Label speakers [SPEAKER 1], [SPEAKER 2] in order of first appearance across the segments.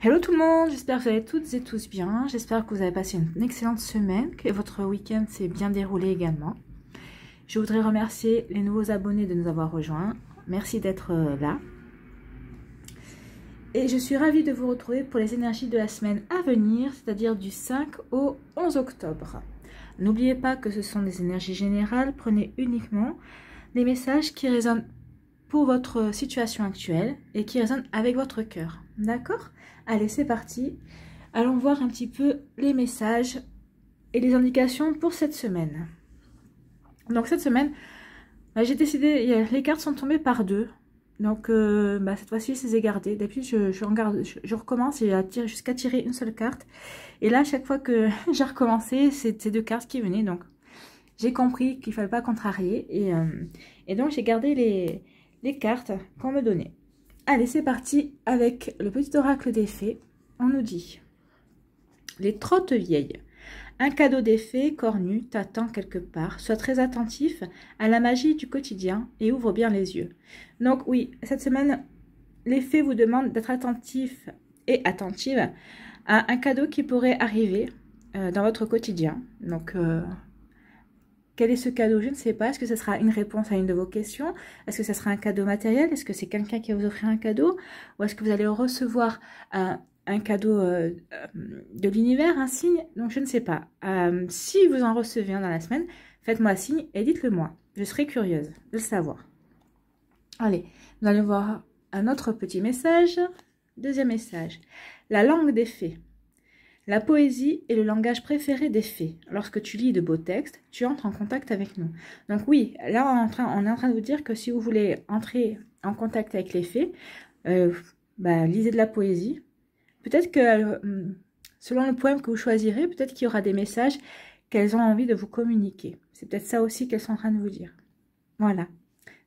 [SPEAKER 1] Hello tout le monde, j'espère que vous allez toutes et tous bien, j'espère que vous avez passé une excellente semaine, que votre week-end s'est bien déroulé également. Je voudrais remercier les nouveaux abonnés de nous avoir rejoints, merci d'être euh, là. Et je suis ravie de vous retrouver pour les énergies de la semaine à venir, c'est-à-dire du 5 au 11 octobre. N'oubliez pas que ce sont des énergies générales, prenez uniquement les messages qui résonnent pour votre situation actuelle et qui résonnent avec votre cœur, d'accord Allez, c'est parti. Allons voir un petit peu les messages et les indications pour cette semaine. Donc cette semaine, bah, j'ai décidé, les cartes sont tombées par deux. Donc euh, bah, cette fois-ci, je les ai gardées. je, je, recommence jusqu'à tirer une seule carte. Et là, à chaque fois que j'ai recommencé, c'était ces deux cartes qui venaient. Donc j'ai compris qu'il ne fallait pas contrarier. Et, euh, et donc j'ai gardé les, les cartes qu'on me donnait. Allez, c'est parti avec le petit oracle des fées. On nous dit les trottes vieilles. Un cadeau des fées, cornu, t'attend quelque part. Sois très attentif à la magie du quotidien et ouvre bien les yeux. Donc oui, cette semaine, les fées vous demandent d'être attentif et attentive à un cadeau qui pourrait arriver euh, dans votre quotidien. Donc euh, quel est ce cadeau Je ne sais pas. Est-ce que ce sera une réponse à une de vos questions Est-ce que ce sera un cadeau matériel Est-ce que c'est quelqu'un qui va vous offrir un cadeau Ou est-ce que vous allez recevoir euh, un, cadeau euh, euh, de l'univers, un signe Donc, je ne sais pas. si vous en recevez un dans la semaine, faites-moi signe et dites-le moi. Je serai curieuse de le savoir. Allez, nous allons voir un autre petit message. Deuxième message. La langue des fées. La poésie est le langage préféré des fées. Lorsque tu lis de beaux textes, tu entres en contact avec nous. Donc oui, là on est en train, on en train de vous dire que si vous voulez entrer en contact avec les fées, euh, bah, lisez de la poésie. Peut-être que hmm, selon le poème que vous choisirez, peut-être qu'il y aura des messages qu'elles ont envie de vous communiquer. C'est peut-être ça aussi qu'elles sont en train de vous dire. Voilà.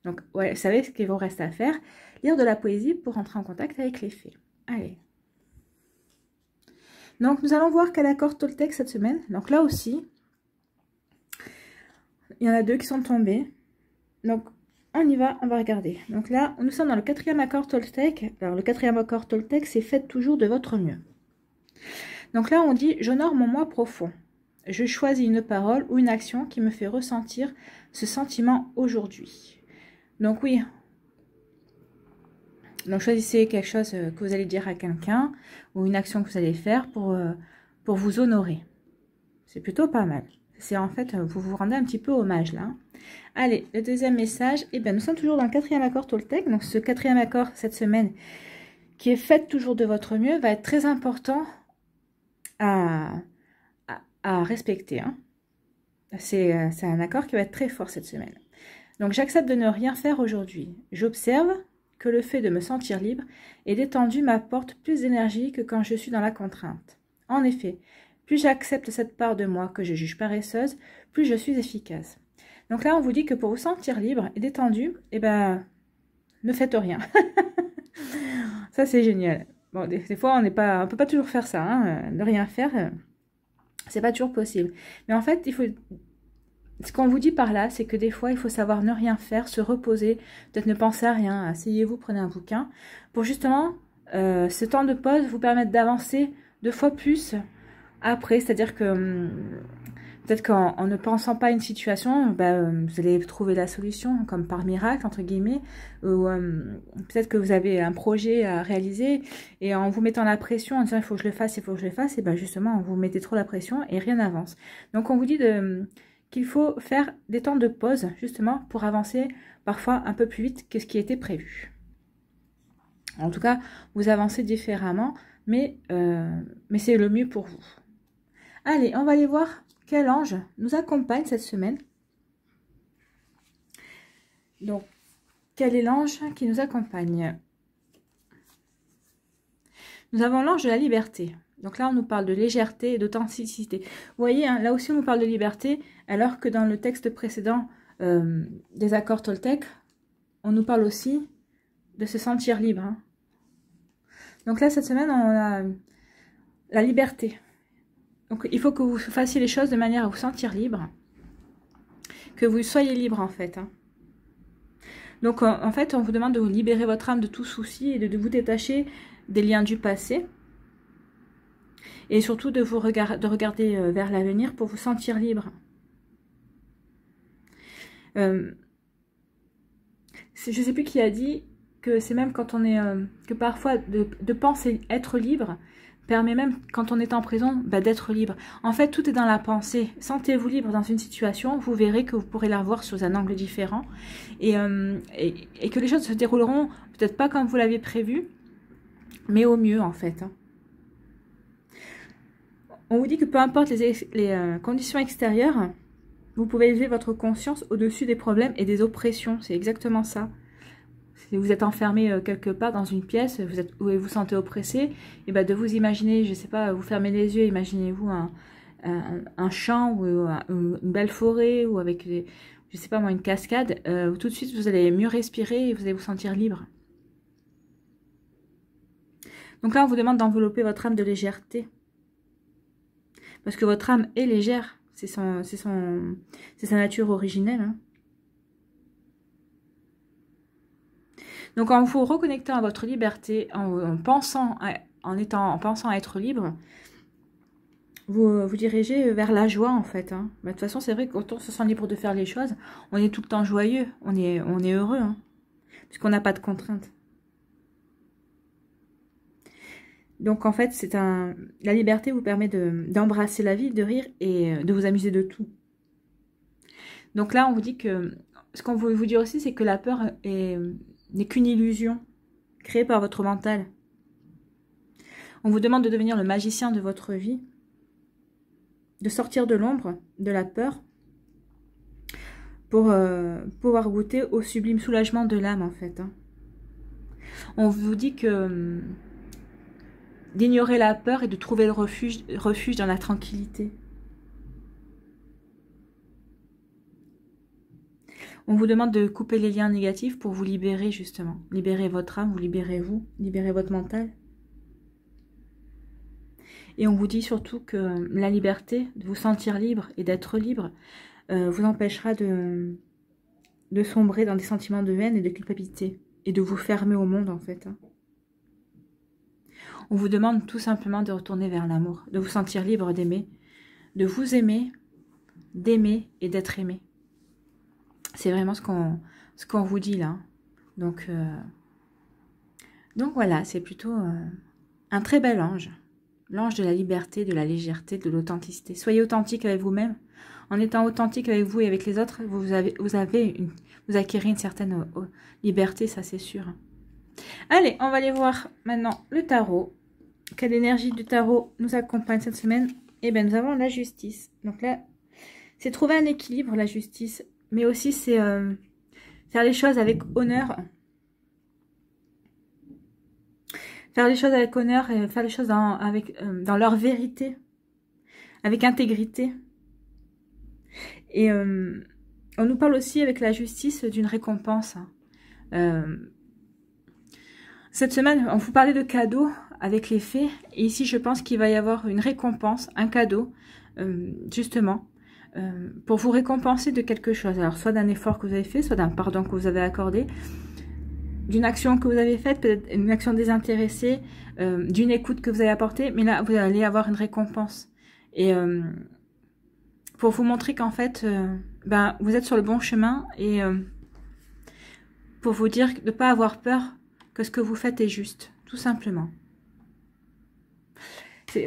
[SPEAKER 1] Donc, vous savez ce qu'il vous reste à faire. Lire de la poésie pour entrer en contact avec les fées. Allez, donc, nous allons voir quel accord Toltec cette semaine. Donc, là aussi, il y en a deux qui sont tombés. Donc, on y va, on va regarder. Donc là, nous sommes dans le quatrième accord Toltec. Alors, le quatrième accord Toltec, c'est « Faites toujours de votre mieux ». Donc là, on dit « J'honore mon moi profond. Je choisis une parole ou une action qui me fait ressentir ce sentiment aujourd'hui. » Donc oui, donc choisissez quelque chose euh, que vous allez dire à quelqu'un ou une action que vous allez faire pour, euh, pour vous honorer. C'est plutôt pas mal. C'est en fait, euh, vous vous rendez un petit peu hommage là. Allez, le deuxième message, eh bien, nous sommes toujours dans le quatrième accord Toltec. Donc ce quatrième accord cette semaine, qui est fait toujours de votre mieux, va être très important à, respecter. Hein. C'est un accord qui va être très fort cette semaine. Donc j'accepte de ne rien faire aujourd'hui. J'observe, que le fait de me sentir libre et détendu m'apporte plus d'énergie que quand je suis dans la contrainte. En effet, plus j'accepte cette part de moi que je juge paresseuse, plus je suis efficace. Donc là, on vous dit que pour vous sentir libre et détendu, eh ben, ne faites rien. ça, c'est génial. Bon, des, fois, on n'est pas, on peut pas toujours faire ça, hein, euh, ne rien faire, euh, c'est pas toujours possible. Mais en fait, il faut ce qu'on vous dit par là, c'est que des fois, il faut savoir ne rien faire, se reposer, peut-être ne penser à rien, asseyez-vous, prenez un bouquin, pour justement, euh, ce temps de pause vous permettre d'avancer deux fois plus après, c'est-à-dire que hum, peut-être qu'en ne pensant pas à une situation, bah, hum, vous allez trouver la solution, hein, comme par miracle, entre guillemets, ou hum, peut-être que vous avez un projet à réaliser, et en vous mettant la pression, en disant il faut que je le fasse, il faut que je le fasse, et bien justement, vous mettez trop la pression et rien n'avance. Donc on vous dit de qu'il faut faire des temps de pause justement pour avancer parfois un peu plus vite que ce qui était prévu. En tout cas, vous avancez différemment, mais, euh, mais c'est le mieux pour vous. Allez, on va aller voir quel ange nous accompagne cette semaine. Donc, quel est l'ange qui nous accompagne Nous avons l'ange de la liberté. Donc là, on nous parle de légèreté et d'authenticité. Vous voyez, hein, là aussi, on nous parle de liberté, alors que dans le texte précédent euh, des accords Toltec, on nous parle aussi de se sentir libre. Hein. Donc là, cette semaine, on a la liberté. Donc il faut que vous fassiez les choses de manière à vous sentir libre. Que vous soyez libre, en fait. Hein. Donc en fait, on vous demande de vous libérer votre âme de tout souci et de vous détacher des liens du passé et surtout de, vous de regarder euh, vers l'avenir pour vous sentir libre. Euh, je ne sais plus qui a dit que c'est même quand on est... Euh, que parfois de, penser être libre permet même quand on est en prison bah, d'être libre. En fait, tout est dans la pensée. Sentez-vous libre dans une situation, vous verrez que vous pourrez la voir sous un angle différent et, que les choses se dérouleront peut-être pas comme vous l'avez prévu, mais au mieux en fait. Hein on vous dit que peu importe les, euh, conditions extérieures, vous pouvez élever votre conscience au-dessus des problèmes et des oppressions. C'est exactement ça. Si vous êtes enfermé euh, quelque part dans une pièce, vous vous vous sentez oppressé, et eh ben, de vous imaginer, je ne sais pas, vous fermez les yeux, imaginez-vous un, champ euh, ou une belle forêt ou avec, je je sais pas moi, une cascade, où tout de suite vous allez mieux respirer et vous allez vous sentir libre. Donc là, on vous demande d'envelopper votre âme de légèreté. Parce que votre âme est légère. C'est sa nature originelle. Hein. Donc en vous reconnectant à votre liberté, en, pensant, à, en, étant, en pensant à être libre, vous vous dirigez vers la joie en fait. Hein. Bah, de toute façon, c'est vrai que quand on se sent libre de faire les choses, on est tout le temps joyeux, on est, on est heureux, hein. puisqu'on n'a pas de contraintes. Donc en fait, c'est un la liberté vous permet d'embrasser la vie, de rire et euh, de vous amuser de tout. Donc là, on vous dit que ce qu'on veut vous dire aussi, c'est que la peur n'est qu'une illusion créée par votre mental. On vous demande de devenir le magicien de votre vie, de sortir de l'ombre, de la peur, pour euh, pouvoir goûter au sublime soulagement de l'âme en fait. Hein. On vous dit que d'ignorer la peur et de trouver le refuge, dans la tranquillité. On vous demande de couper les liens négatifs pour vous libérer justement. Libérer votre âme, vous libérez vous, libérez votre mental. Et on vous dit surtout que la liberté, de vous sentir libre et d'être libre, euh, vous empêchera de, de sombrer dans des sentiments de haine et de culpabilité. Et de vous fermer au monde en fait. Hein. On vous demande tout simplement de retourner vers l'amour, de vous sentir libre d'aimer, de vous aimer, d'aimer et d'être aimé. C'est vraiment ce qu'on vous dit là. Donc euh, donc voilà, c'est plutôt euh, un très bel ange, l'ange de la liberté, de la légèreté, de l'authenticité. Soyez authentique avec vous-même. En étant authentique avec vous et avec les autres, vous avez vous acquérez une certaine euh, liberté, ça c'est sûr. Allez, on va aller voir maintenant le tarot quelle énergie du tarot nous accompagne cette semaine Eh bien, nous avons la justice. Donc là, c'est trouver un équilibre, la justice. Mais aussi, c'est euh, faire les choses avec honneur. Faire les choses avec honneur et faire les choses dans, avec, euh, dans leur vérité. Avec intégrité. Et euh, on nous parle aussi avec la justice d'une récompense. Hein. cette semaine, on vous parlait de cadeaux avec les faits, Et ici, je pense qu'il va y avoir une récompense, un cadeau, euh, justement, euh, pour vous récompenser de quelque chose. Alors, soit d'un effort que vous avez fait, soit d'un pardon que vous avez accordé, d'une action que vous avez faite, peut-être une action désintéressée, euh, d'une écoute que vous avez apportée. Mais là, vous allez avoir une récompense. Et pour vous montrer qu'en fait, ben, vous êtes sur le bon chemin et pour vous dire de ne pas avoir peur que ce que vous faites est juste, tout simplement.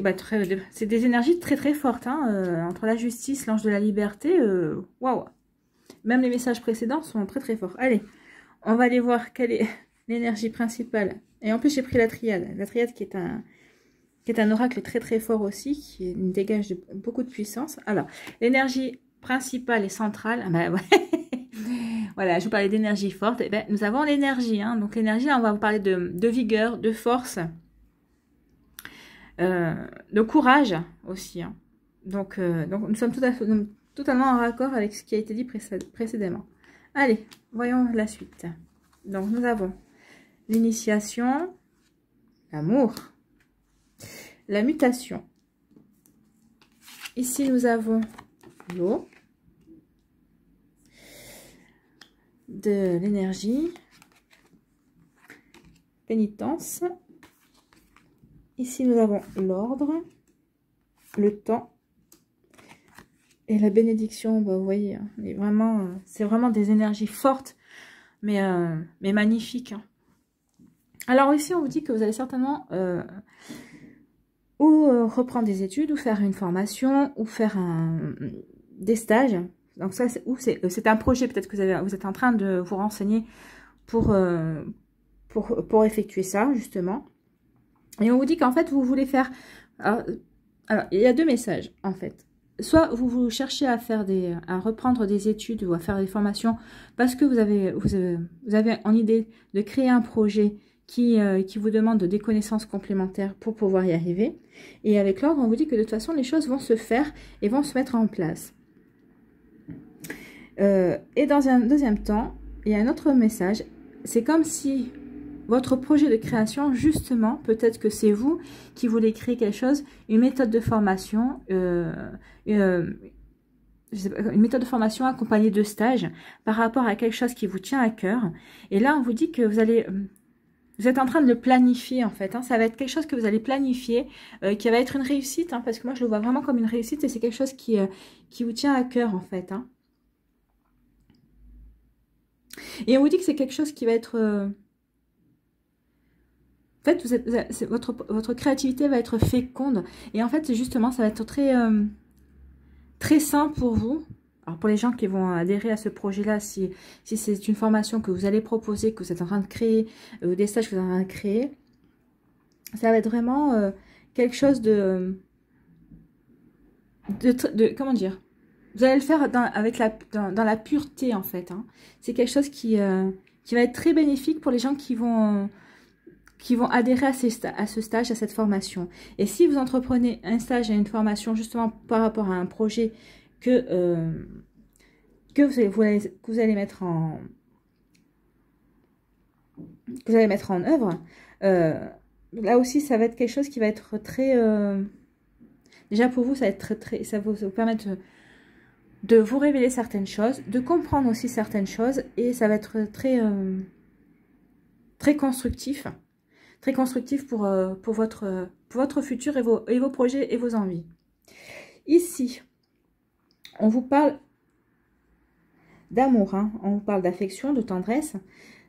[SPEAKER 1] Bah, euh, c'est des énergies très très fortes. Hein, euh, entre la justice, l'ange de la liberté, euh, waouh Même les messages précédents sont très très forts. Allez, on va aller voir quelle est l'énergie principale. Et en plus, j'ai pris la triade. La triade qui est un qui est un oracle très très fort aussi, qui dégage beaucoup de puissance. Alors, l'énergie principale et centrale, ah, ben, ouais. voilà, je vous parlais d'énergie forte, et eh ben, nous avons l'énergie. Hein. Donc l'énergie, on va vous parler de, vigueur, de force, le euh, courage aussi. Hein. Donc, euh, donc nous sommes tout totalement en raccord avec ce qui a été dit précédemment. Allez, voyons la suite. Donc nous avons l'initiation, l'amour, la mutation. Ici nous avons l'eau, de l'énergie, pénitence Ici, nous avons l'ordre, le temps et la bénédiction. Bah, vous voyez, hein, euh, c'est vraiment, des énergies fortes, mais, euh, magnifiques. Hein. Alors ici, on vous dit que vous allez certainement euh, ou reprendre des études, ou faire une formation, ou faire des stages. Donc ça, c'est un projet peut-être que vous, êtes en train de vous renseigner pour effectuer ça, justement. Et on vous dit qu'en fait, vous voulez faire... Alors, il y a deux messages, en fait. Soit vous, vous cherchez à faire des, à reprendre des études ou à faire des formations parce que vous avez, vous avez, en idée de créer un projet qui, euh, qui, vous demande des connaissances complémentaires pour pouvoir y arriver. Et avec l'ordre, on vous dit que de toute façon, les choses vont se faire et vont se mettre en place. Euh, et dans un deuxième temps, il y a un autre message. C'est comme si votre projet de création, justement, peut-être que c'est vous qui voulez créer quelque chose, une méthode de formation, euh, euh, une méthode de formation accompagnée de stages par rapport à quelque chose qui vous tient à cœur. Et là, on vous dit que vous allez... Euh, vous êtes en train de le planifier en fait, hein. ça va être quelque chose que vous allez planifier, qui va être une réussite, hein, parce que moi je le vois vraiment comme une réussite et c'est quelque chose qui, qui vous tient à cœur en fait. Hein. Et on vous dit que c'est quelque chose qui va être en fait, votre, créativité va être féconde. Et en fait, justement, ça va être très, euh, très sain pour vous. Alors pour les gens qui vont adhérer à ce projet-là, si, c'est une formation que vous allez proposer, que vous êtes en train de créer, euh, ou des stages que vous êtes en train de créer, ça va être vraiment euh, quelque chose de, de, Comment dire Vous allez le faire dans, avec la, dans, la pureté, en fait. Hein. C'est quelque chose qui, qui va être très bénéfique pour les gens qui vont qui vont adhérer à, ce stage, à cette formation. Et si vous entreprenez un stage et une formation justement par rapport à un projet que, euh, que, vous, allez, mettre en vous allez mettre en œuvre, euh, là aussi ça va être quelque chose qui va être très euh, déjà pour vous ça va être très, très ça vous, permettre de vous révéler certaines choses, de comprendre aussi certaines choses et ça va être très très constructif très constructif pour, euh, pour, votre, votre futur et vos, et vos projets et vos envies. Ici, on vous parle d'amour, hein. on vous parle d'affection, de tendresse.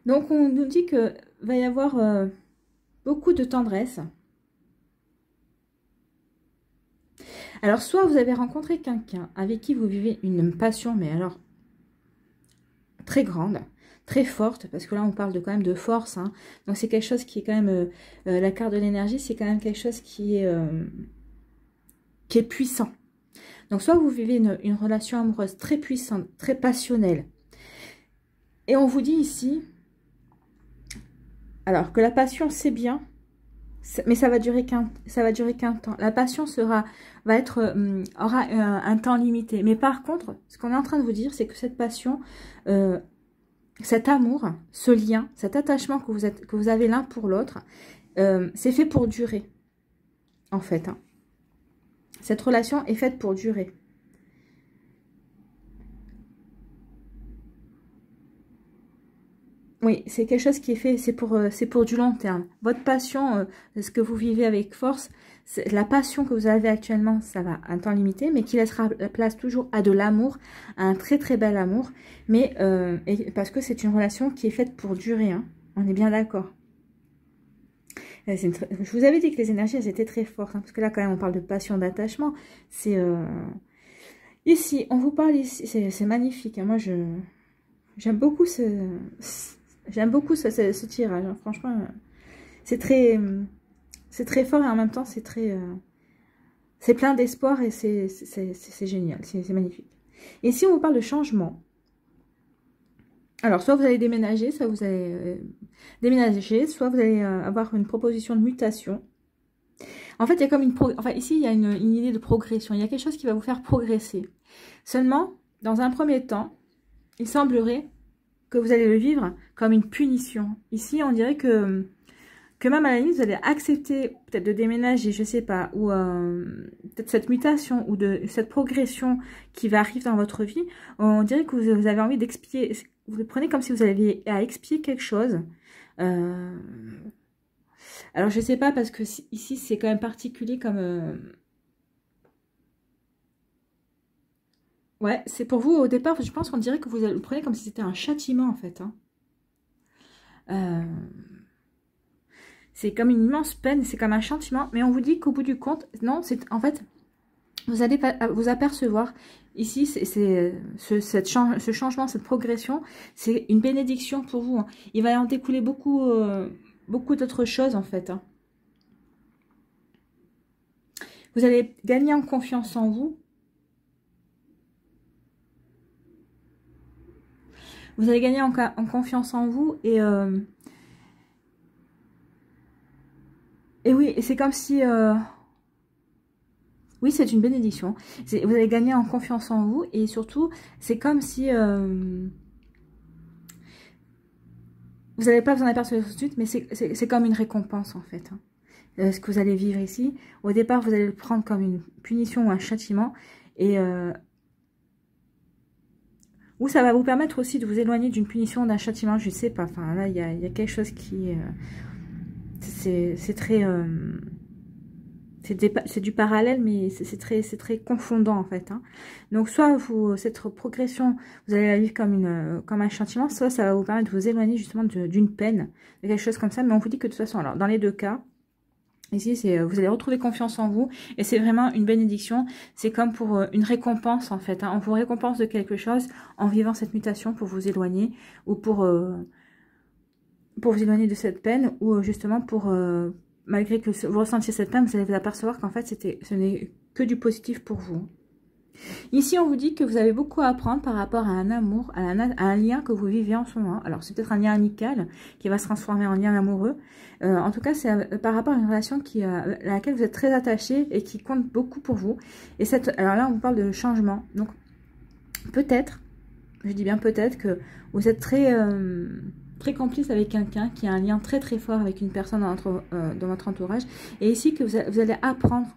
[SPEAKER 1] Donc on nous dit que va y avoir euh, beaucoup de tendresse. Alors soit vous avez rencontré quelqu'un avec qui vous vivez une passion, mais alors très grande, très forte, parce que là on parle de, quand même de force, hein. donc c'est quelque chose qui est quand même, euh, euh, la carte de l'énergie, c'est quand même quelque chose qui est, euh, qui est puissant. Donc soit vous vivez une, relation amoureuse très puissante, très passionnelle, et on vous dit ici, alors que la passion c'est bien, mais ça va durer qu'un ça va durer qu'un temps. La passion sera va être aura un, temps limité. Mais par contre, ce qu'on est en train de vous dire, c'est que cette passion cet amour, ce lien, cet attachement que vous, êtes, que vous avez l'un pour l'autre, euh, c'est fait pour durer, en fait. Hein. Cette relation est faite pour durer. Oui, c'est quelque chose qui est fait, c'est pour, euh, pour du long terme. Votre passion, euh, ce que vous vivez avec force, la passion que vous avez actuellement, ça va un temps limité, mais qui laissera la place toujours à de l'amour, à un très très bel amour, mais euh, parce que c'est une relation qui est faite pour durer, hein. on est bien d'accord. Euh, je vous avais dit que les énergies, elles étaient très fortes, hein, parce que là quand même on parle de passion, d'attachement, c'est... Euh, ici, on vous parle ici, c'est magnifique, hein. moi je... J'aime beaucoup ce... J'aime beaucoup ce tirage, franchement, c'est très... Hum, c'est très fort et en même temps, c'est très... Euh, c'est plein d'espoir et c'est génial, c'est magnifique. Et si on vous parle de changement, alors soit vous allez déménager, soit vous allez euh, déménager, soit vous allez euh, avoir une proposition de mutation. En fait, il y a comme une enfin, ici, il y a une, une idée de progression. Il y a quelque chose qui va vous faire progresser. Seulement, dans un premier temps, il semblerait que vous allez le vivre comme une punition. Ici, on dirait que que même à la limite, vous allez accepter peut-être de déménager, je ne sais pas, ou euh, peut-être cette mutation ou cette progression qui va arriver dans votre vie, on dirait que vous, avez envie d'expier, vous le prenez comme si vous aviez à expier quelque chose. Euh, alors je ne sais pas parce que ici c'est quand même particulier comme... Euh, ouais, c'est pour vous au départ, je pense qu'on dirait que vous le prenez comme si c'était un châtiment en fait. Hein. Euh c'est comme une immense peine, c'est comme un chantiment, mais on vous dit qu'au bout du compte, non, c'est en fait, vous allez euh, vous apercevoir, ici, c'est ce, ce, changement, cette progression, c'est une bénédiction pour vous. Hein. Il va en découler beaucoup, euh, beaucoup d'autres choses, en fait. Hein. Vous allez gagner en confiance en vous. Vous allez gagner en, confiance en vous et... Euh, Et oui, c'est comme si... Euh, oui, c'est une bénédiction. Vous allez gagner en confiance en vous. Et surtout, c'est comme si... Euh, vous n'avez pas besoin d'apercevoir tout de suite, mais c'est comme une récompense, en fait. Hein, ce que vous allez vivre ici. Au départ, vous allez le prendre comme une punition ou un châtiment. Et... Euh, ou ça va vous permettre aussi de vous éloigner d'une punition, d'un châtiment, je ne sais pas. Enfin, là, il y a, quelque chose qui c'est très... Euh, c'est du parallèle, mais c'est très, très confondant en fait. Hein. Donc soit vous, cette progression, vous allez la vivre comme, une, comme un chantiment, soit ça va vous permettre de vous éloigner justement d'une peine, de quelque chose comme ça. Mais on vous dit que de toute façon, alors dans les deux cas, ici, vous allez retrouver confiance en vous et c'est vraiment une bénédiction. C'est comme pour euh, une récompense en fait. Hein. On vous récompense de quelque chose en vivant cette mutation pour vous éloigner ou pour... Euh, pour vous éloigner de cette peine ou euh, justement pour, euh, malgré que vous ressentiez cette peine, vous allez vous apercevoir qu'en fait, ce n'est que du positif pour vous. Ici, on vous dit que vous avez beaucoup à apprendre par rapport à un amour, à un, lien que vous vivez en ce moment. Alors, c'est peut-être un lien amical qui va se transformer en lien amoureux. Euh, en tout cas, c'est par rapport à une relation à laquelle vous êtes très attaché et qui compte beaucoup pour vous. Et cette, alors là, on vous parle de changement. Donc, peut-être, je dis bien peut-être que vous êtes très complice avec quelqu'un, qui a un lien très très fort avec une personne dans votre, euh, dans votre entourage. Et ici que vous, allez apprendre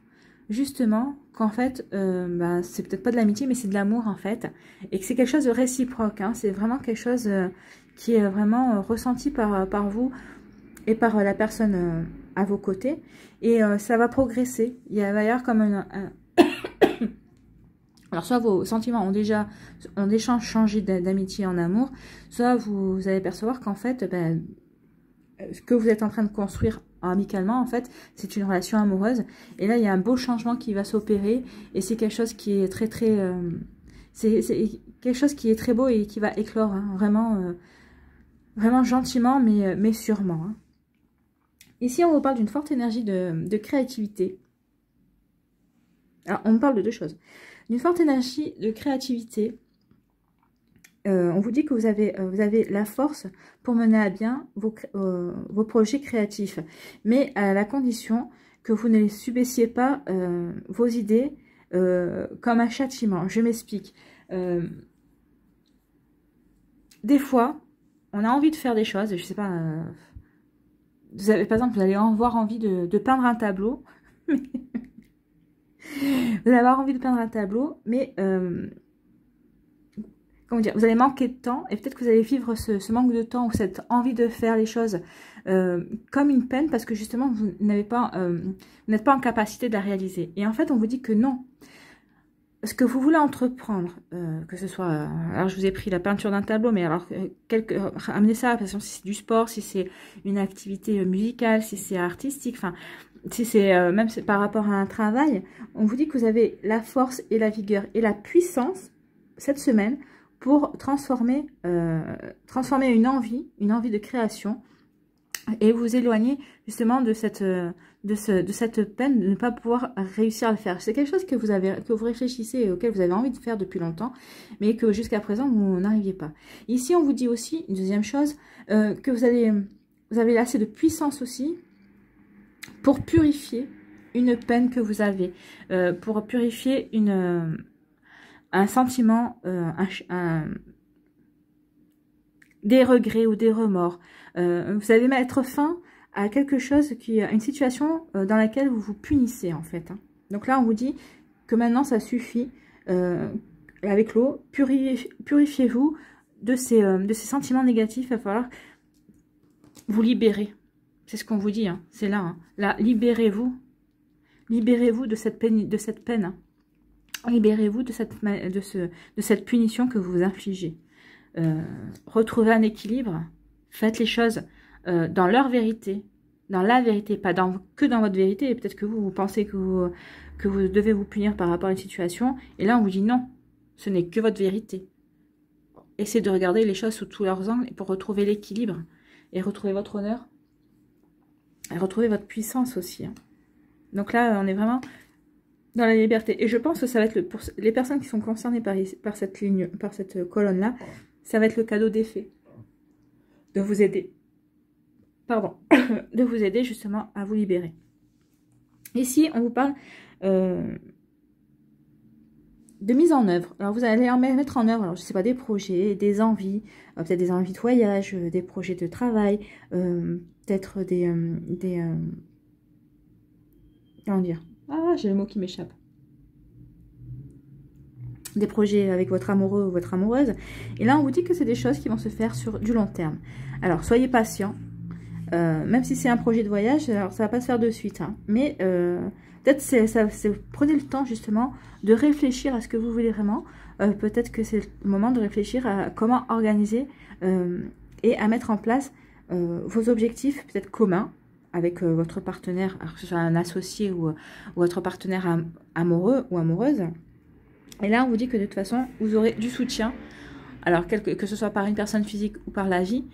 [SPEAKER 1] justement qu'en fait, euh, ben, c'est peut-être pas de l'amitié, mais c'est de l'amour en fait. Et que c'est quelque chose de réciproque. Hein. C'est vraiment quelque chose euh, qui est vraiment ressenti par, par vous et par la personne à vos côtés. Et ça va progresser. Il y a d'ailleurs comme un alors soit vos sentiments ont déjà, ont changé d'amitié en amour, soit vous allez percevoir qu'en fait, ben, ce que vous êtes en train de construire amicalement, en fait, c'est une relation amoureuse. Et là, il y a un beau changement qui va s'opérer et c'est quelque chose qui est très très... Euh, c'est quelque chose qui est très beau et qui va éclore, hein, vraiment, euh, vraiment gentiment, mais, euh, sûrement. Hein. Ici, on vous parle d'une forte énergie de, de créativité. Alors, on parle de deux choses. Une forte énergie de créativité. Euh, on vous dit que vous avez, euh, vous avez la force pour mener à bien vos, euh, vos projets créatifs, mais à la condition que vous ne subissiez pas vos idées comme un châtiment. Je m'explique. des fois, on a envie de faire des choses, je sais pas, vous avez, par exemple, vous allez avoir envie de, de peindre un tableau, mais vous allez avoir envie de peindre un tableau, mais euh, dire, vous allez manquer de temps et peut-être que vous allez vivre ce, manque de temps ou cette envie de faire les choses euh, comme une peine parce que justement vous n'avez pas, euh, n'êtes pas en capacité de la réaliser. Et en fait, on vous dit que non. Ce que vous voulez entreprendre, que ce soit, alors je vous ai pris la peinture d'un tableau, mais alors quelque, ça, parce que si c'est du sport, si c'est une activité musicale, si c'est artistique, enfin, si c'est euh, même par rapport à un travail, on vous dit que vous avez la force et la vigueur et la puissance cette semaine pour transformer, euh, transformer une envie, une envie de création et vous éloigner justement de cette, euh, de, ce, de cette peine de ne pas pouvoir réussir à le faire. C'est quelque chose que vous, avez, que vous réfléchissez et auquel vous avez envie de faire depuis longtemps, mais que jusqu'à présent, vous n'arriviez pas. Ici, on vous dit aussi, une deuxième chose, que vous, allez, vous avez assez de puissance aussi pour purifier une peine que vous avez, euh, pour purifier une, euh, un sentiment, euh, des regrets ou des remords. vous allez mettre fin à quelque chose, qui, à une situation dans laquelle vous vous punissez en fait. Hein. Donc là, on vous dit que maintenant, ça suffit avec l'eau. Purifiez-vous de, ces, de ces sentiments négatifs. Il va falloir vous libérer c'est ce qu'on vous dit, hein. c'est là. Hein. Là, libérez-vous. Libérez-vous de cette peine. De cette peine hein. Libérez-vous de cette, de, ce, de cette punition que vous vous infligez. Euh, retrouvez un équilibre. Faites les choses euh, dans leur vérité, dans la vérité, pas dans, que dans votre vérité. peut-être que vous, vous pensez que que vous devez vous punir par rapport à une situation. Et là, on vous dit non, ce n'est que votre vérité. Essayez de regarder les choses sous tous leurs angles pour retrouver l'équilibre et retrouver votre honneur retrouvez votre puissance aussi. Hein. Donc là, on est vraiment dans la liberté. Et je pense que ça va être, le, pour les personnes qui sont concernées par, cette ligne, par cette euh, colonne-là, ça va être le cadeau des De vous aider. Pardon. de vous aider justement à vous libérer. Ici, on vous parle euh, de mise en œuvre. Alors, vous allez en mettre en œuvre, alors, je ne sais pas, des projets, des envies, euh, peut-être des envies de voyage, des projets de travail, être des... Euh, des euh, comment dire ah, j'ai le mot qui m'échappe. Des projets avec votre amoureux ou votre amoureuse. Et là, on vous dit que c'est des choses qui vont se faire sur du long terme. Alors, soyez patient. Euh, même si c'est un projet de voyage, alors ça va pas se faire de suite. Hein. mais peut-être c'est prenez le temps justement de réfléchir à ce que vous voulez vraiment. peut-être que c'est le moment de réfléchir à comment organiser et à mettre en place euh, vos objectifs peut-être communs avec euh, votre partenaire, que ce soit un associé ou, euh, votre partenaire amoureux ou amoureuse. Et là, on vous dit que de toute façon, vous aurez du soutien, alors que, ce soit par une personne physique ou par la vie,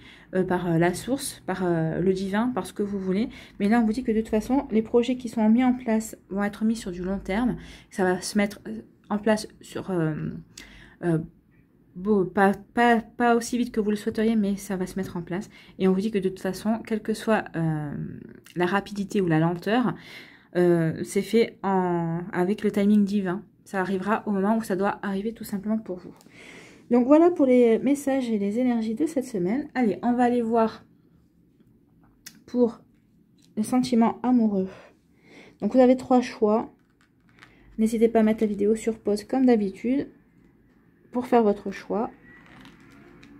[SPEAKER 1] par la source, par le divin, par ce que vous voulez. Mais là, on vous dit que de toute façon, les projets qui sont mis en place vont être mis sur du long terme, ça va se mettre en place sur Bon, pas, aussi vite que vous le souhaiteriez, mais ça va se mettre en place. Et on vous dit que de toute façon, quelle que soit euh, la rapidité ou la lenteur, euh, c'est fait avec le timing divin. Ça arrivera au moment où ça doit arriver tout simplement pour vous. Donc voilà pour les messages et les énergies de cette semaine. Allez, on va aller voir pour le sentiment amoureux. Donc vous avez trois choix. N'hésitez pas à mettre la vidéo sur pause comme d'habitude pour faire votre choix.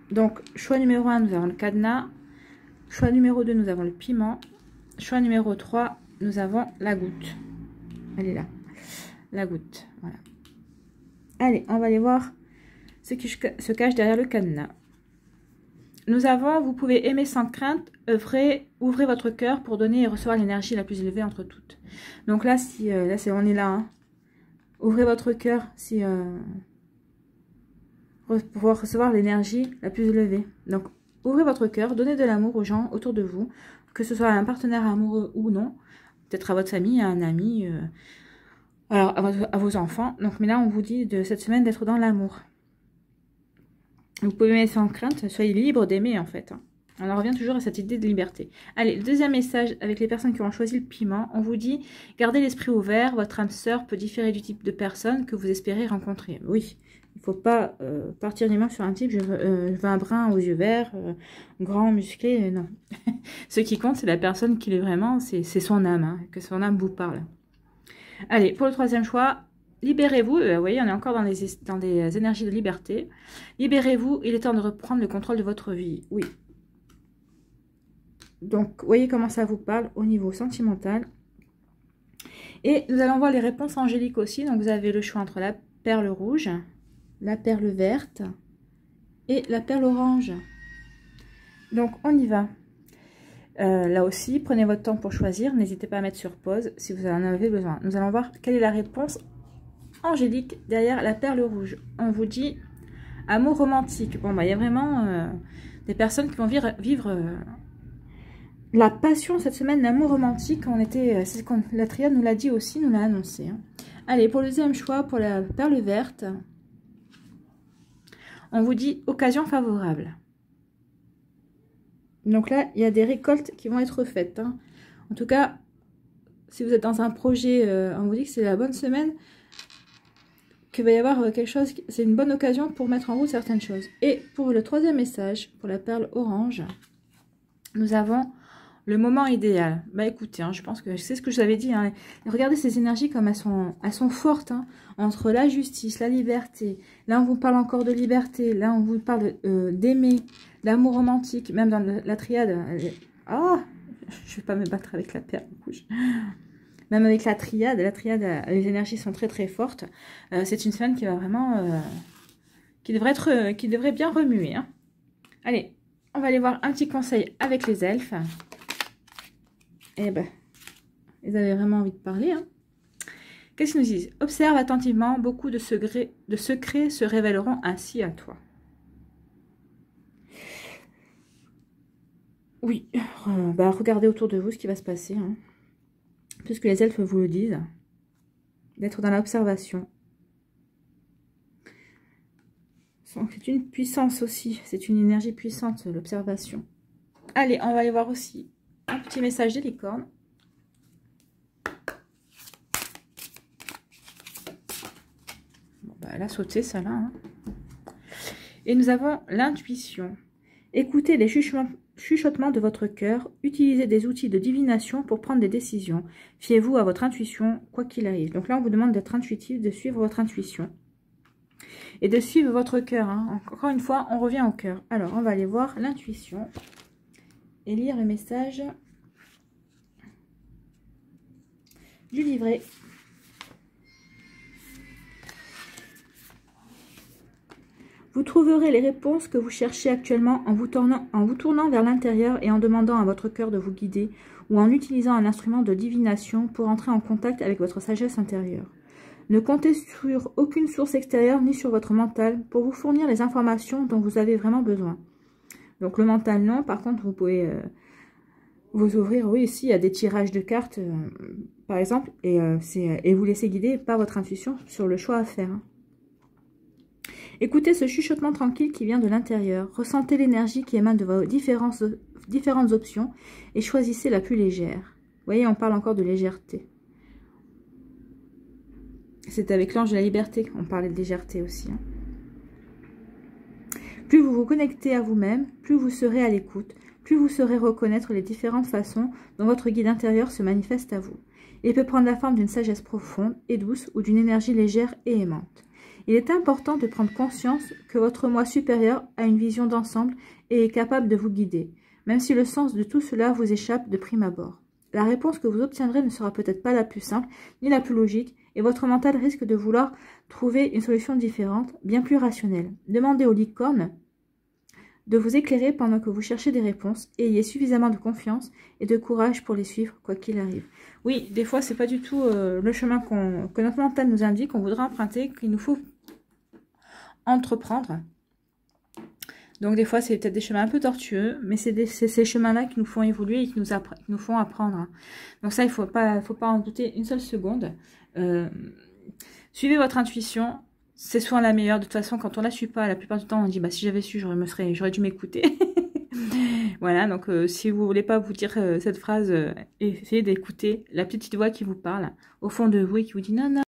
[SPEAKER 1] Donc, choix numéro 1, nous avons le cadenas. Choix numéro 2, nous avons le piment. Choix numéro 3, nous avons la goutte. Elle est là. La goutte, voilà. Allez, on va aller voir ce qui se cache derrière le cadenas. Nous avons, vous pouvez aimer sans crainte, œuvrer, ouvrez votre cœur pour donner et recevoir l'énergie la plus élevée entre toutes. Donc là, si, euh, là c'est, on est là. Hein. Ouvrez votre cœur si... Euh, pouvoir recevoir l'énergie la plus élevée. Donc, ouvrez votre cœur, donnez de l'amour aux gens autour de vous, que ce soit à un partenaire amoureux ou non, peut-être à votre famille, à un ami, euh, alors à, vos enfants. Donc, mais là, on vous dit de cette semaine d'être dans l'amour. Vous pouvez mettre sans crainte, soyez libre d'aimer en fait. Hein. On en revient toujours à cette idée de liberté. Allez, le deuxième message avec les personnes qui ont choisi le piment, on vous dit gardez l'esprit ouvert, votre âme sœur peut différer du type de personne que vous espérez rencontrer. Oui, il ne faut pas euh, partir du sur un type, je veux, euh, un brun aux yeux verts, euh, grand, musclé, non. Ce qui compte, c'est la personne qui est vraiment, c'est son âme, hein, que son âme vous parle. Allez, pour le troisième choix, libérez-vous. vous voyez, on est encore dans des, dans des énergies de liberté. Libérez-vous, il est temps de reprendre le contrôle de votre vie. Oui. Donc, voyez comment ça vous parle au niveau sentimental. Et nous allons voir les réponses angéliques aussi. Donc, vous avez le choix entre la perle rouge, la perle verte et la perle orange. Donc on y va. Euh, là aussi, prenez votre temps pour choisir. N'hésitez pas à mettre sur pause si vous en avez besoin. Nous allons voir quelle est la réponse angélique derrière la perle rouge. On vous dit amour romantique. Bon, bah, il y a vraiment euh, des personnes qui vont vivre, euh, la passion cette semaine, d'amour romantique. On était, c'est ce la triade nous l'a dit aussi, nous l'a annoncé. Hein. Allez, pour le deuxième choix, pour la perle verte on vous dit occasion favorable. Donc là, il y a des récoltes qui vont être faites. Hein. En tout cas, si vous êtes dans un projet, euh, on vous dit que c'est la bonne semaine, qu'il va y avoir euh, quelque chose, c'est une bonne occasion pour mettre en route certaines choses. Et pour le troisième message, pour la perle orange, nous avons le moment idéal. Bah écoutez, hein, je pense que c'est ce que je vous avais dit. Hein. Regardez ces énergies comme elles sont, fortes. Hein. entre la justice, la liberté. Là, on vous parle encore de liberté. Là, on vous parle euh, d'aimer, l'amour d'amour romantique. Même dans la triade. Euh, ah, oh, je vais pas me battre avec la paire Même avec la triade, la triade, euh, les énergies sont très très fortes. c'est une semaine qui va vraiment, qui devrait être, qui devrait bien remuer. Allez, on va aller voir un petit conseil avec les elfes. Eh ben, ils avaient vraiment envie de parler. Hein. Qu'est-ce qu'ils nous disent Observe attentivement, beaucoup de, secrets, de se révéleront ainsi à toi. Oui, euh, bah, regardez autour de vous ce qui va se passer. Hein. Tout ce que les elfes vous le disent. D'être dans l'observation. C'est une puissance aussi. C'est une énergie puissante, l'observation. Allez, on va aller voir aussi un petit message des licornes. Bon, bah, elle a sauté, ça là. Hein. Et nous avons l'intuition. Écoutez les chuchotements de votre cœur, utilisez des outils de divination pour prendre des décisions. Fiez-vous à votre intuition, quoi qu'il arrive. Donc là, on vous demande d'être intuitif, de suivre votre intuition. Et de suivre votre cœur. Hein. Encore une fois, on revient au cœur. Alors, on va aller voir l'intuition et lire le message du livret. Vous trouverez les réponses que vous cherchez actuellement en vous tournant, en vous tournant vers l'intérieur et en demandant à votre cœur de vous guider ou en utilisant un instrument de divination pour entrer en contact avec votre sagesse intérieure. Ne comptez sur aucune source extérieure ni sur votre mental pour vous fournir les informations dont vous avez vraiment besoin. Donc le mental non, par contre vous pouvez euh, vous ouvrir, oui, ici il y a des tirages de cartes euh, par exemple, et, euh, et, vous laisser guider par votre intuition sur le choix à faire. Hein. Écoutez ce chuchotement tranquille qui vient de l'intérieur, ressentez l'énergie qui émane de vos différentes, différentes options et choisissez la plus légère. Vous voyez, on parle encore de légèreté. C'est avec l'ange de la liberté qu'on parlait de légèreté aussi. Hein. Plus vous vous connectez à vous-même, plus vous serez à l'écoute, plus vous saurez reconnaître les différentes façons dont votre guide intérieur se manifeste à vous. Il peut prendre la forme d'une sagesse profonde et douce ou d'une énergie légère et aimante. Il est important de prendre conscience que votre moi supérieur a une vision d'ensemble et est capable de vous guider, même si le sens de tout cela vous échappe de prime abord. La réponse que vous obtiendrez ne sera peut-être pas la plus simple ni la plus logique et votre mental risque de vouloir trouver une solution différente, bien plus rationnelle. Demandez aux licornes de vous éclairer pendant que vous cherchez des réponses. Et ayez suffisamment de confiance et de courage pour les suivre, quoi qu'il arrive. Oui, des fois, ce n'est pas du tout euh, le chemin que notre mental nous indique, qu'on voudrait emprunter, qu'il nous faut entreprendre. Donc des fois, c'est peut-être des chemins un peu tortueux, mais c'est ces chemins-là qui nous font évoluer et qui nous, font apprendre. Donc ça, il ne faut pas, en douter une seule seconde. Euh, suivez votre intuition, c'est souvent la meilleure. De toute façon, quand on la suit pas, la plupart du temps, on dit bah si j'avais su, j'aurais me serais, j'aurais dû m'écouter. voilà. Donc, euh, si vous voulez pas vous dire euh, cette phrase, euh, essayez d'écouter la petite voix qui vous parle au fond de vous et qui vous dit non non.